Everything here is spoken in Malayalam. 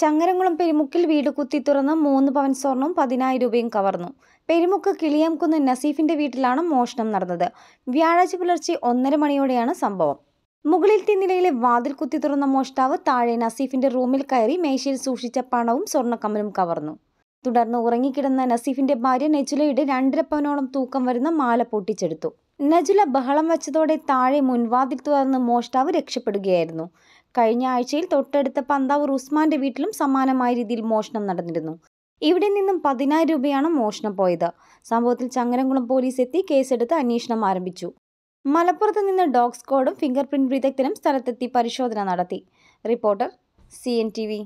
ചങ്ങരംകുളം പെരുമുക്കിൽ വീട് കുത്തി തുറന്ന് മൂന്ന് പവൻ സ്വർണവും പതിനായിരം രൂപയും കവർന്നു പെരുമുക്ക് കിളിയാംകുന്ന് നസീഫിന്റെ വീട്ടിലാണ് മോഷണം നടന്നത് വ്യാഴാഴ്ച പുലർച്ചെ ഒന്നര മണിയോടെയാണ് സംഭവം മുകളിൽ തിന്നിലയിലെ വാതിൽ കുത്തി തുറന്ന മോഷ്ടാവ് താഴെ നസീഫിന്റെ റൂമിൽ കയറി മേശയിൽ സൂക്ഷിച്ച പണവും സ്വർണ്ണക്കമ്മലും കവർന്നു തുടർന്ന് ഉറങ്ങിക്കിടന്ന നസീഫിന്റെ ഭാര്യ നജുലയുടെ രണ്ടര പവനോളം തൂക്കം വരുന്ന മാല പൊട്ടിച്ചെടുത്തു നജുല ബഹളം വച്ചതോടെ താഴെ മുൻവാതിൽ തുറന്ന് മോഷ്ടാവ് രക്ഷപ്പെടുകയായിരുന്നു കഴിഞ്ഞ ആഴ്ചയിൽ തൊട്ടടുത്ത പന്താവൂർ ഉസ്മാന്റെ വീട്ടിലും സമാനമായ രീതിയിൽ മോഷണം നടന്നിരുന്നു ഇവിടെ നിന്നും പതിനായിരം രൂപയാണ് മോഷണം പോയത് സംഭവത്തിൽ ചങ്ങരംകുളം പോലീസ് എത്തി കേസെടുത്ത് അന്വേഷണം ആരംഭിച്ചു മലപ്പുറത്ത് നിന്ന് ഡോഗ് സ്ക്വാഡും ഫിംഗർ പ്രിന്റ് വിദഗ്ധരും സ്ഥലത്തെത്തി പരിശോധന നടത്തി reporter C N T V